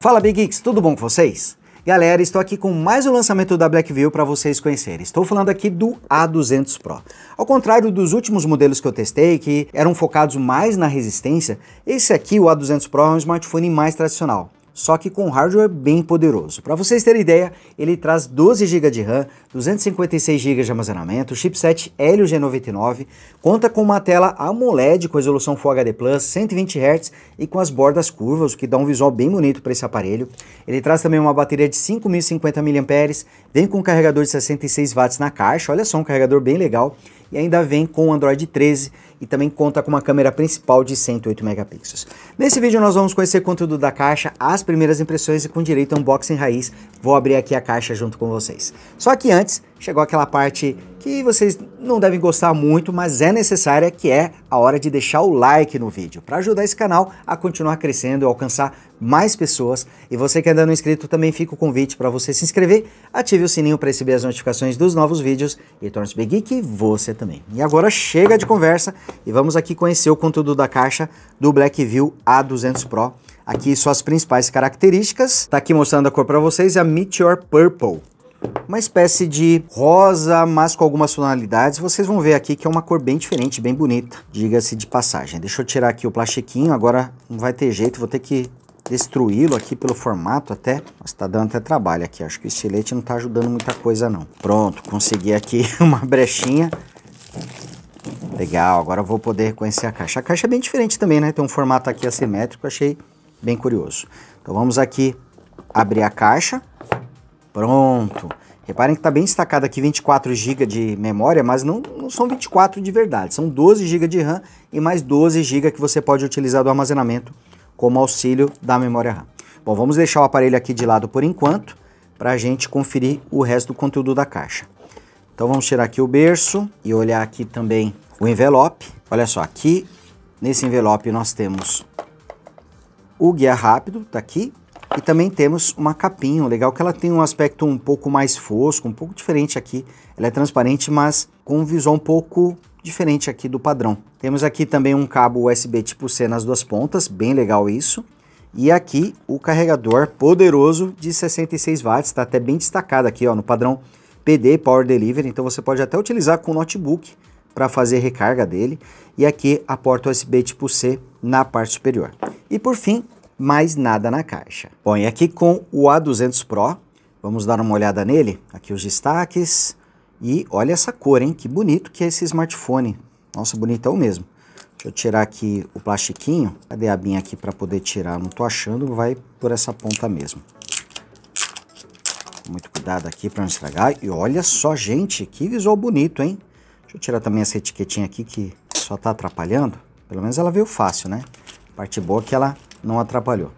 Fala Big Geeks, tudo bom com vocês? Galera, estou aqui com mais um lançamento da Blackview para vocês conhecerem. Estou falando aqui do A200 Pro. Ao contrário dos últimos modelos que eu testei, que eram focados mais na resistência, esse aqui, o A200 Pro, é um smartphone mais tradicional só que com um hardware bem poderoso. Para vocês terem ideia, ele traz 12 GB de RAM, 256 GB de armazenamento, chipset Helio G99, conta com uma tela AMOLED com resolução Full HD+, 120 Hz e com as bordas curvas, o que dá um visual bem bonito para esse aparelho. Ele traz também uma bateria de 5.050 mAh, vem com um carregador de 66 watts na caixa, olha só, um carregador bem legal e ainda vem com o Android 13 e também conta com uma câmera principal de 108 megapixels. Nesse vídeo nós vamos conhecer o conteúdo da caixa, as primeiras impressões e com direito a unboxing raiz. Vou abrir aqui a caixa junto com vocês. Só que antes, chegou aquela parte que vocês não devem gostar muito, mas é necessária, que é a hora de deixar o like no vídeo, para ajudar esse canal a continuar crescendo e alcançar mais pessoas. E você que ainda não é inscrito, também fica o convite para você se inscrever, ative o sininho para receber as notificações dos novos vídeos e torne-se Big Geek você também. E agora chega de conversa e vamos aqui conhecer o conteúdo da caixa do Blackview A200 Pro. Aqui suas principais características. Tá aqui mostrando a cor para vocês, é a Meteor Purple uma espécie de rosa, mas com algumas tonalidades. Vocês vão ver aqui que é uma cor bem diferente, bem bonita, diga-se de passagem. Deixa eu tirar aqui o plastiquinho, agora não vai ter jeito, vou ter que destruí-lo aqui pelo formato até, mas tá dando até trabalho aqui, acho que o estilete não tá ajudando muita coisa não. Pronto, consegui aqui uma brechinha. Legal, agora vou poder reconhecer a caixa. A caixa é bem diferente também, né? Tem um formato aqui assimétrico, achei bem curioso. Então vamos aqui abrir a caixa. Pronto. Reparem que está bem destacado aqui 24 GB de memória, mas não, não são 24 de verdade, são 12 GB de RAM e mais 12 GB que você pode utilizar do armazenamento como auxílio da memória RAM. Bom, vamos deixar o aparelho aqui de lado por enquanto para a gente conferir o resto do conteúdo da caixa. Então vamos tirar aqui o berço e olhar aqui também o envelope. Olha só, aqui nesse envelope nós temos o guia rápido, está aqui, e também temos uma capinha, legal é que ela tem um aspecto um pouco mais fosco, um pouco diferente aqui. Ela é transparente, mas com um visual um pouco diferente aqui do padrão. Temos aqui também um cabo USB tipo C nas duas pontas, bem legal isso. E aqui o carregador poderoso de 66 watts, está até bem destacado aqui ó, no padrão PD Power Delivery, então você pode até utilizar com notebook para fazer recarga dele. E aqui a porta USB tipo C na parte superior. E por fim, mais nada na caixa. Bom, e aqui com o A200 Pro, vamos dar uma olhada nele, aqui os destaques, e olha essa cor, hein? Que bonito que é esse smartphone. Nossa, bonitão mesmo. Deixa eu tirar aqui o plastiquinho. Cadê a abinha aqui para poder tirar? Não estou achando, vai por essa ponta mesmo. Muito cuidado aqui para não estragar. E olha só, gente, que visual bonito, hein? Deixa eu tirar também essa etiquetinha aqui que só está atrapalhando. Pelo menos ela veio fácil, né? A parte boa é que ela não atrapalhou.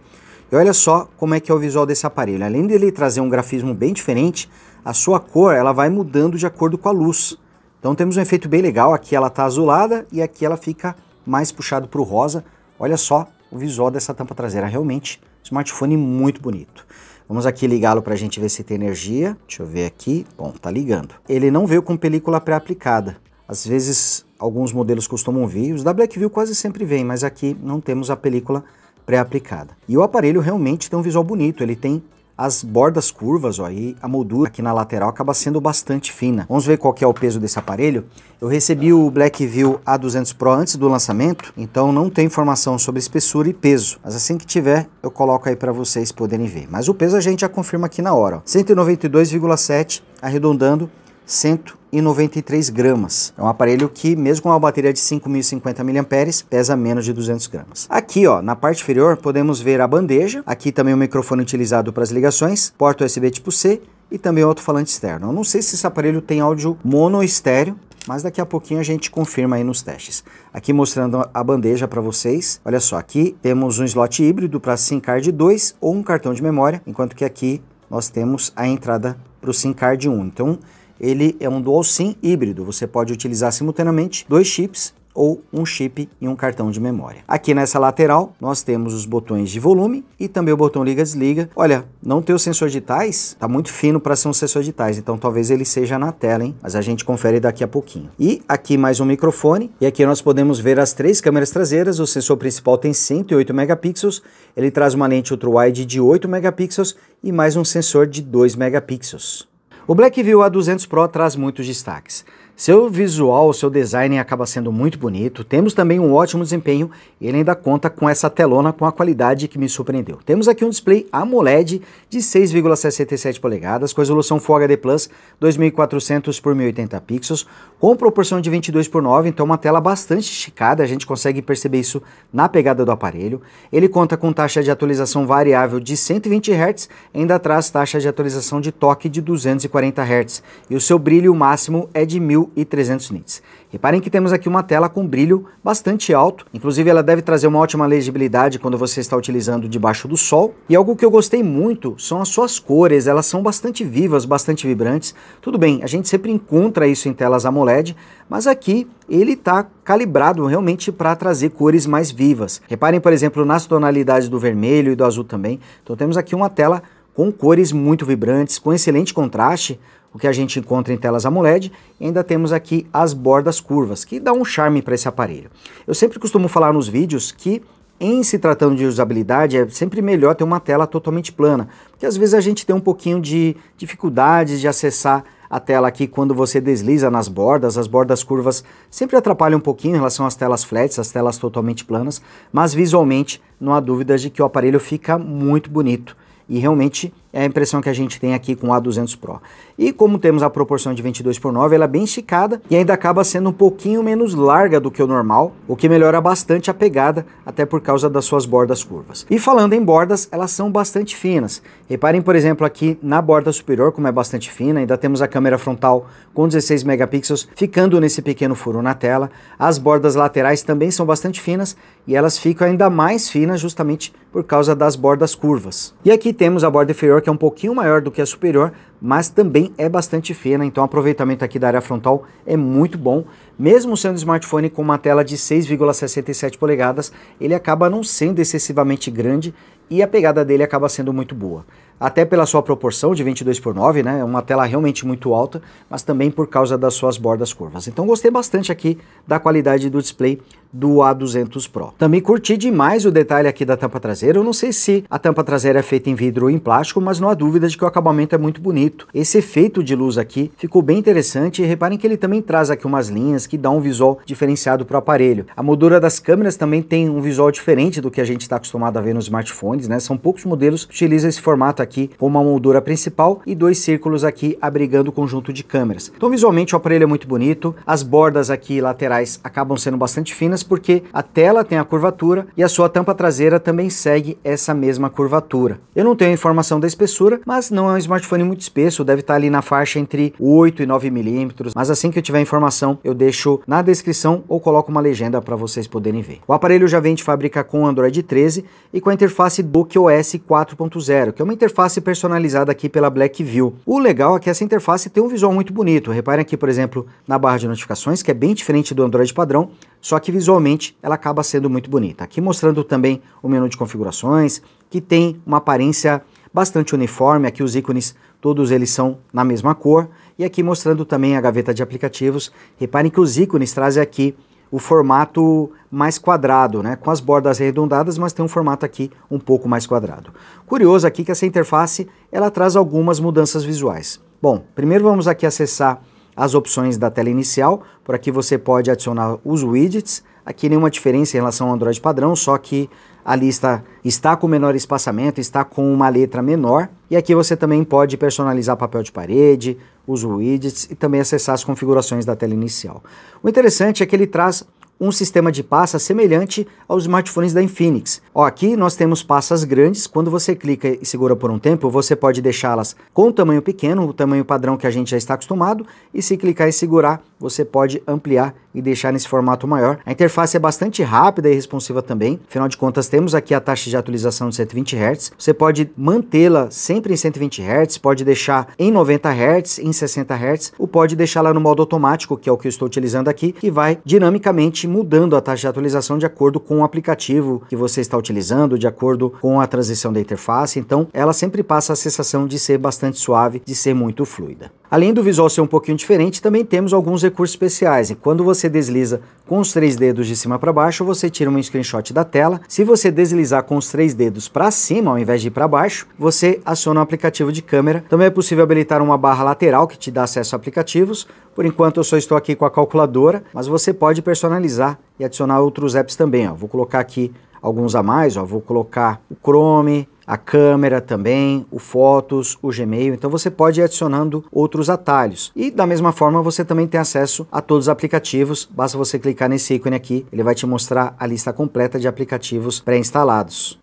E olha só como é que é o visual desse aparelho. Além dele trazer um grafismo bem diferente, a sua cor ela vai mudando de acordo com a luz. Então temos um efeito bem legal, aqui ela está azulada e aqui ela fica mais puxado para o rosa. Olha só o visual dessa tampa traseira, realmente smartphone muito bonito. Vamos aqui ligá-lo para a gente ver se tem energia. Deixa eu ver aqui. Bom, tá ligando. Ele não veio com película pré-aplicada. Às vezes, alguns modelos costumam vir. Os da Blackview quase sempre vêm, mas aqui não temos a película pré-aplicada. E o aparelho realmente tem um visual bonito, ele tem as bordas curvas ó, e a moldura aqui na lateral acaba sendo bastante fina. Vamos ver qual que é o peso desse aparelho. Eu recebi o Blackview A200 Pro antes do lançamento, então não tem informação sobre espessura e peso, mas assim que tiver eu coloco aí para vocês poderem ver. Mas o peso a gente já confirma aqui na hora, 192,7 arredondando 100 193 gramas. É um aparelho que, mesmo com uma bateria de 5.050 miliamperes, pesa menos de 200 gramas. Aqui, ó, na parte inferior, podemos ver a bandeja, aqui também o microfone utilizado para as ligações, porta USB tipo C e também o alto-falante externo. Eu não sei se esse aparelho tem áudio mono ou estéreo, mas daqui a pouquinho a gente confirma aí nos testes. Aqui mostrando a bandeja para vocês, olha só, aqui temos um slot híbrido para SIM card 2 ou um cartão de memória, enquanto que aqui nós temos a entrada para o SIM card 1. Então, ele é um dual SIM híbrido. Você pode utilizar simultaneamente dois chips ou um chip e um cartão de memória. Aqui nessa lateral, nós temos os botões de volume e também o botão liga-desliga. Olha, não tem o sensor de tais, tá muito fino para ser um sensor de tais, então talvez ele seja na tela, hein? Mas a gente confere daqui a pouquinho. E aqui mais um microfone, e aqui nós podemos ver as três câmeras traseiras, o sensor principal tem 108 megapixels, ele traz uma lente ultra-wide de 8 megapixels e mais um sensor de 2 megapixels. O Blackview A200 Pro traz muitos destaques. Seu visual, seu design acaba sendo muito bonito. Temos também um ótimo desempenho e ele ainda conta com essa telona com a qualidade que me surpreendeu. Temos aqui um display AMOLED de 6,67 polegadas com resolução Full HD Plus 2400 por 1080 pixels, com proporção de 22 por 9, então uma tela bastante esticada, a gente consegue perceber isso na pegada do aparelho. Ele conta com taxa de atualização variável de 120 Hz, ainda traz taxa de atualização de toque de 240 Hz, e o seu brilho máximo é de 1000 4.300 nits. Reparem que temos aqui uma tela com brilho bastante alto, inclusive ela deve trazer uma ótima legibilidade quando você está utilizando debaixo do sol. E algo que eu gostei muito são as suas cores, elas são bastante vivas, bastante vibrantes. Tudo bem, a gente sempre encontra isso em telas AMOLED, mas aqui ele está calibrado realmente para trazer cores mais vivas. Reparem, por exemplo, nas tonalidades do vermelho e do azul também. Então temos aqui uma tela com cores muito vibrantes, com excelente contraste, o que a gente encontra em telas AMOLED, e ainda temos aqui as bordas curvas, que dá um charme para esse aparelho. Eu sempre costumo falar nos vídeos que em se tratando de usabilidade, é sempre melhor ter uma tela totalmente plana, porque às vezes a gente tem um pouquinho de dificuldades de acessar a tela aqui quando você desliza nas bordas, as bordas curvas sempre atrapalham um pouquinho em relação às telas flats, as telas totalmente planas, mas visualmente não há dúvidas de que o aparelho fica muito bonito e realmente é a impressão que a gente tem aqui com o A200 Pro. E como temos a proporção de 22 por 9, ela é bem esticada e ainda acaba sendo um pouquinho menos larga do que o normal, o que melhora bastante a pegada, até por causa das suas bordas curvas. E falando em bordas, elas são bastante finas. Reparem, por exemplo, aqui na borda superior, como é bastante fina, ainda temos a câmera frontal com 16 megapixels, ficando nesse pequeno furo na tela. As bordas laterais também são bastante finas e elas ficam ainda mais finas justamente por causa das bordas curvas. E aqui temos a borda inferior inferior, que é um pouquinho maior do que a superior, mas também é bastante fina, né? então o aproveitamento aqui da área frontal é muito bom. Mesmo sendo um smartphone com uma tela de 6,67 polegadas, ele acaba não sendo excessivamente grande e a pegada dele acaba sendo muito boa até pela sua proporção de 22 por 9, né? É uma tela realmente muito alta, mas também por causa das suas bordas curvas. Então gostei bastante aqui da qualidade do display do A200 Pro. Também curti demais o detalhe aqui da tampa traseira. Eu não sei se a tampa traseira é feita em vidro ou em plástico, mas não há dúvida de que o acabamento é muito bonito. Esse efeito de luz aqui ficou bem interessante e reparem que ele também traz aqui umas linhas que dá um visual diferenciado para o aparelho. A moldura das câmeras também tem um visual diferente do que a gente está acostumado a ver nos smartphones, né? São poucos modelos que utilizam esse formato aqui aqui com uma moldura principal e dois círculos aqui abrigando o conjunto de câmeras. Então visualmente o aparelho é muito bonito, as bordas aqui laterais acabam sendo bastante finas porque a tela tem a curvatura e a sua tampa traseira também segue essa mesma curvatura. Eu não tenho informação da espessura, mas não é um smartphone muito espesso, deve estar ali na faixa entre 8 e 9 milímetros, mas assim que eu tiver informação eu deixo na descrição ou coloco uma legenda para vocês poderem ver. O aparelho já vem de fábrica com Android 13 e com a interface OS 4.0, que é uma interface interface personalizada aqui pela Blackview. O legal é que essa interface tem um visual muito bonito. Reparem aqui, por exemplo, na barra de notificações, que é bem diferente do Android padrão, só que visualmente ela acaba sendo muito bonita. Aqui mostrando também o menu de configurações, que tem uma aparência bastante uniforme, aqui os ícones todos eles são na mesma cor, e aqui mostrando também a gaveta de aplicativos, reparem que os ícones trazem aqui o formato mais quadrado, né? com as bordas arredondadas, mas tem um formato aqui um pouco mais quadrado. Curioso aqui que essa interface ela traz algumas mudanças visuais. Bom, primeiro vamos aqui acessar as opções da tela inicial, por aqui você pode adicionar os widgets, aqui nenhuma diferença em relação ao Android padrão, só que a lista está com menor espaçamento, está com uma letra menor, e aqui você também pode personalizar papel de parede, os widgets e também acessar as configurações da tela inicial. O interessante é que ele traz um sistema de passas semelhante aos smartphones da Infinix. Ó, aqui nós temos passas grandes, quando você clica e segura por um tempo, você pode deixá-las com o tamanho pequeno, o tamanho padrão que a gente já está acostumado, e se clicar e segurar, você pode ampliar e deixar nesse formato maior. A interface é bastante rápida e responsiva também, afinal de contas temos aqui a taxa de atualização de 120 Hz, você pode mantê-la sempre em 120 Hz, pode deixar em 90 Hz, em 60 Hz, ou pode deixá-la no modo automático, que é o que eu estou utilizando aqui, que vai dinamicamente mudando a taxa de atualização de acordo com o aplicativo que você está utilizando, de acordo com a transição da interface, então ela sempre passa a sensação de ser bastante suave, de ser muito fluida. Além do visual ser um pouquinho diferente, também temos alguns recursos especiais. E quando você desliza com os três dedos de cima para baixo, você tira um screenshot da tela. Se você deslizar com os três dedos para cima, ao invés de ir para baixo, você aciona o um aplicativo de câmera. Também é possível habilitar uma barra lateral que te dá acesso a aplicativos. Por enquanto eu só estou aqui com a calculadora, mas você pode personalizar e adicionar outros apps também. Ó. Vou colocar aqui alguns a mais, ó. vou colocar o Chrome, a câmera também, o Fotos, o Gmail. Então você pode ir adicionando outros atalhos. E da mesma forma você também tem acesso a todos os aplicativos. Basta você clicar nesse ícone aqui, ele vai te mostrar a lista completa de aplicativos pré-instalados.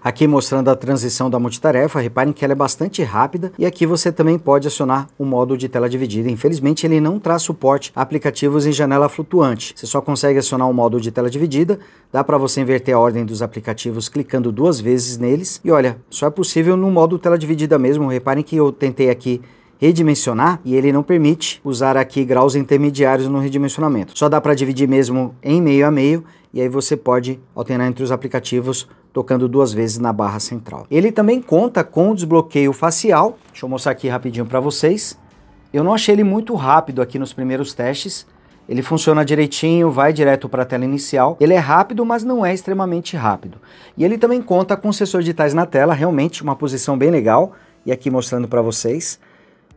Aqui mostrando a transição da multitarefa, reparem que ela é bastante rápida e aqui você também pode acionar o modo de tela dividida. Infelizmente ele não traz suporte a aplicativos em janela flutuante. Você só consegue acionar o modo de tela dividida, dá para você inverter a ordem dos aplicativos clicando duas vezes neles. E olha, só é possível no modo tela dividida mesmo, reparem que eu tentei aqui redimensionar e ele não permite usar aqui graus intermediários no redimensionamento. Só dá para dividir mesmo em meio a meio e aí você pode alternar entre os aplicativos tocando duas vezes na barra central. Ele também conta com desbloqueio facial, deixa eu mostrar aqui rapidinho para vocês. Eu não achei ele muito rápido aqui nos primeiros testes, ele funciona direitinho, vai direto para a tela inicial. Ele é rápido, mas não é extremamente rápido. E ele também conta com sensores digitais na tela, realmente uma posição bem legal. E aqui mostrando para vocês.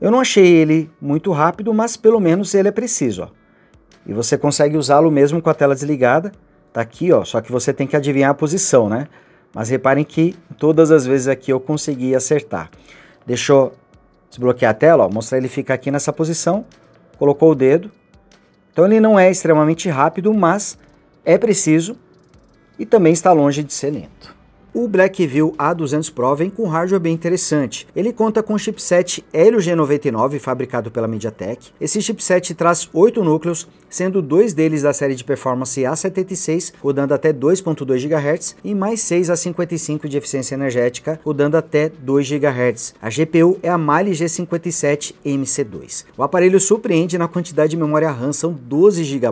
Eu não achei ele muito rápido, mas pelo menos ele é preciso. Ó. E você consegue usá-lo mesmo com a tela desligada. Tá aqui, ó, só que você tem que adivinhar a posição, né? Mas reparem que todas as vezes aqui eu consegui acertar. Deixou desbloquear a tela, ó, mostrar ele ficar aqui nessa posição, colocou o dedo. Então ele não é extremamente rápido, mas é preciso e também está longe de ser lento. O Blackview A200 Pro vem com um hardware bem interessante. Ele conta com o chipset Helio G99 fabricado pela MediaTek. Esse chipset traz 8 núcleos, sendo dois deles da série de performance A76, rodando até 2.2 GHz, e mais 6 A55 de eficiência energética, rodando até 2 GHz. A GPU é a Mali G57 MC2. O aparelho surpreende na quantidade de memória RAM, são 12 GB,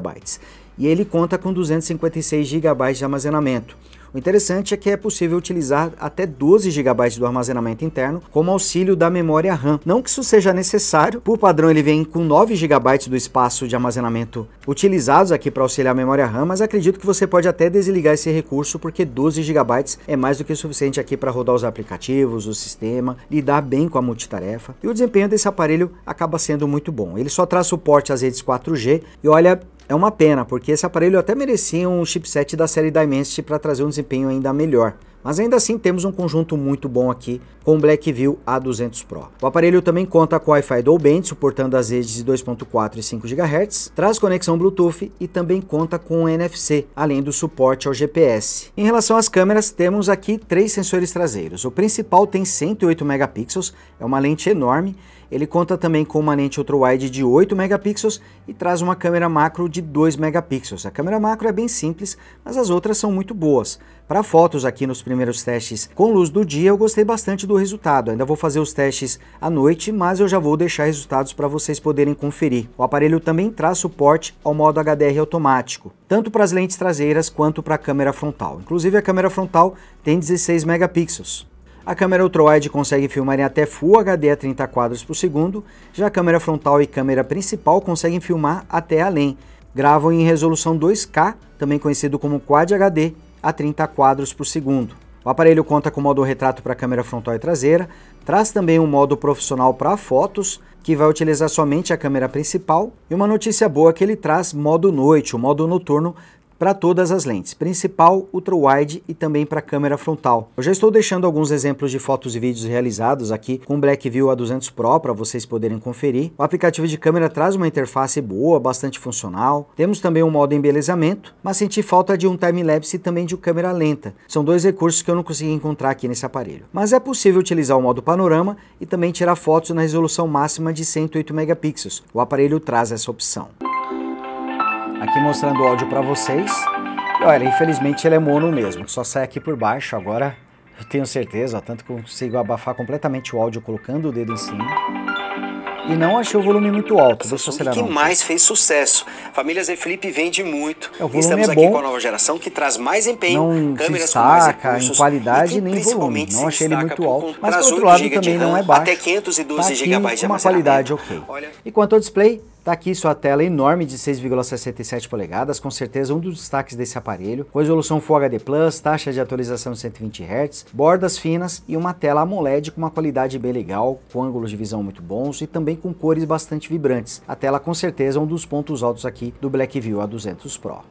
e ele conta com 256 GB de armazenamento. O interessante é que é possível utilizar até 12 GB do armazenamento interno como auxílio da memória RAM. Não que isso seja necessário, por padrão ele vem com 9 GB do espaço de armazenamento utilizados aqui para auxiliar a memória RAM, mas acredito que você pode até desligar esse recurso porque 12 GB é mais do que o suficiente aqui para rodar os aplicativos, o sistema, lidar bem com a multitarefa. E o desempenho desse aparelho acaba sendo muito bom. Ele só traz suporte às redes 4G e olha, é uma pena, porque esse aparelho até merecia um chipset da série Dimensity para trazer um desempenho ainda melhor. Mas ainda assim temos um conjunto muito bom aqui com o Blackview A200 Pro. O aparelho também conta com Wi-Fi Dual-Band, suportando as redes de 2.4 e 5 GHz, traz conexão Bluetooth e também conta com NFC, além do suporte ao GPS. Em relação às câmeras, temos aqui três sensores traseiros. O principal tem 108 megapixels, é uma lente enorme, ele conta também com uma lente ultra-wide de 8 megapixels e traz uma câmera macro de 2 megapixels. A câmera macro é bem simples, mas as outras são muito boas. Para fotos aqui nos primeiros testes com luz do dia, eu gostei bastante do resultado. Ainda vou fazer os testes à noite, mas eu já vou deixar resultados para vocês poderem conferir. O aparelho também traz suporte ao modo HDR automático, tanto para as lentes traseiras quanto para a câmera frontal. Inclusive a câmera frontal tem 16 megapixels. A câmera ultrawide consegue filmar em até Full HD a 30 quadros por segundo, já a câmera frontal e câmera principal conseguem filmar até além. Gravam em resolução 2K, também conhecido como Quad HD, a 30 quadros por segundo. O aparelho conta com modo retrato para câmera frontal e traseira, traz também um modo profissional para fotos, que vai utilizar somente a câmera principal, e uma notícia boa é que ele traz modo noite, o modo noturno, para todas as lentes, principal, ultra-wide e também para câmera frontal. Eu já estou deixando alguns exemplos de fotos e vídeos realizados aqui com Blackview A200 Pro para vocês poderem conferir. O aplicativo de câmera traz uma interface boa, bastante funcional. Temos também um modo embelezamento, mas senti falta de um time-lapse e também de câmera lenta. São dois recursos que eu não consegui encontrar aqui nesse aparelho. Mas é possível utilizar o modo panorama e também tirar fotos na resolução máxima de 108 megapixels. O aparelho traz essa opção aqui mostrando o áudio para vocês. E olha, infelizmente ele é mono mesmo, só sai aqui por baixo. Agora eu tenho certeza, ó, tanto que consigo abafar completamente o áudio colocando o dedo em cima. E não achei o volume muito alto, deixa eu acelerar. O que mais fez sucesso? Família Zé Felipe vende muito. É, o volume Estamos é bom, aqui com a nova geração que traz mais empenho, não câmeras saca, recursos, em qualidade e nem volume. Não achei ele muito alto, mas por outro lado também RAM, não é baixo. Até 512 tá GB de uma qualidade ok. Olha... E quanto ao display, Está aqui sua tela enorme de 6,67 polegadas, com certeza um dos destaques desse aparelho, com resolução Full HD+, taxa de atualização de 120 Hz, bordas finas e uma tela AMOLED com uma qualidade bem legal, com ângulos de visão muito bons e também com cores bastante vibrantes. A tela com certeza é um dos pontos altos aqui do Blackview A200 Pro.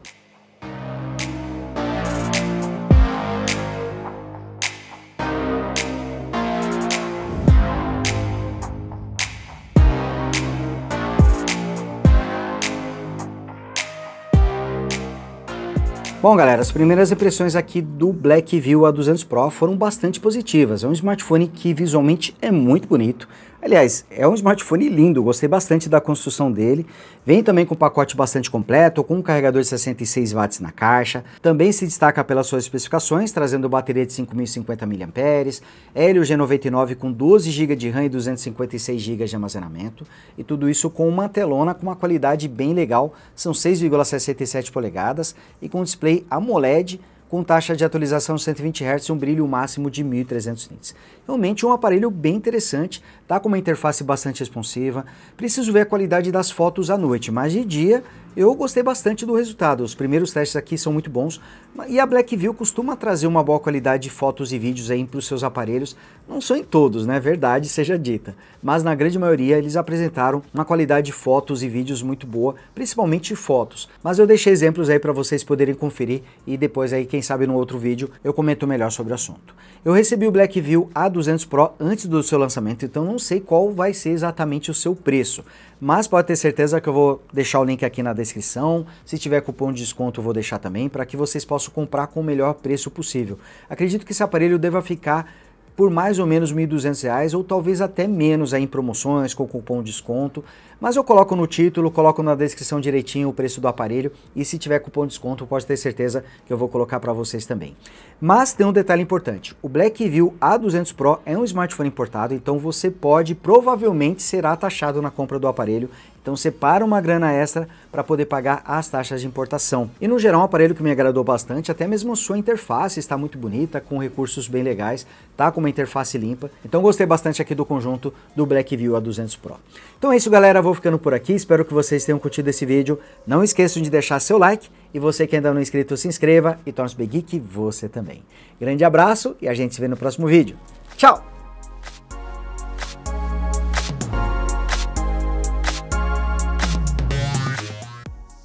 Bom, galera, as primeiras impressões aqui do Blackview A200 Pro foram bastante positivas. É um smartphone que visualmente é muito bonito. Aliás, é um smartphone lindo, gostei bastante da construção dele. Vem também com um pacote bastante completo, com um carregador de 66 watts na caixa. Também se destaca pelas suas especificações, trazendo bateria de 5.050 mAh, Helio G99 com 12 GB de RAM e 256 GB de armazenamento. E tudo isso com uma telona com uma qualidade bem legal, são 6,67 polegadas e com display AMOLED com taxa de atualização 120 Hz e um brilho máximo de 1300 nits. Realmente um aparelho bem interessante, tá com uma interface bastante responsiva. Preciso ver a qualidade das fotos à noite, mas de dia eu gostei bastante do resultado, os primeiros testes aqui são muito bons e a Blackview costuma trazer uma boa qualidade de fotos e vídeos aí para os seus aparelhos, não são em todos, né, verdade seja dita, mas na grande maioria eles apresentaram uma qualidade de fotos e vídeos muito boa, principalmente fotos, mas eu deixei exemplos aí para vocês poderem conferir e depois aí quem sabe no outro vídeo eu comento melhor sobre o assunto. Eu recebi o Blackview A200 Pro antes do seu lançamento, então não sei qual vai ser exatamente o seu preço, mas pode ter certeza que eu vou deixar o link aqui na descrição descrição. Se tiver cupom de desconto, eu vou deixar também para que vocês possam comprar com o melhor preço possível. Acredito que esse aparelho deva ficar por mais ou menos R$ 1.200 ou talvez até menos aí em promoções com cupom de desconto. Mas eu coloco no título, coloco na descrição direitinho o preço do aparelho e se tiver cupom de desconto, pode ter certeza que eu vou colocar para vocês também. Mas tem um detalhe importante, o Blackview A200 Pro é um smartphone importado, então você pode, provavelmente será taxado na compra do aparelho, então separa uma grana extra para poder pagar as taxas de importação. E no geral, é um aparelho que me agradou bastante, até mesmo sua interface está muito bonita, com recursos bem legais, tá com uma interface limpa, então gostei bastante aqui do conjunto do Blackview A200 Pro. Então é isso galera, vou ficando por aqui, espero que vocês tenham curtido esse vídeo. Não esqueçam de deixar seu like e você que ainda não é inscrito, se inscreva e torne-se Big Geek você também. Grande abraço e a gente se vê no próximo vídeo. Tchau!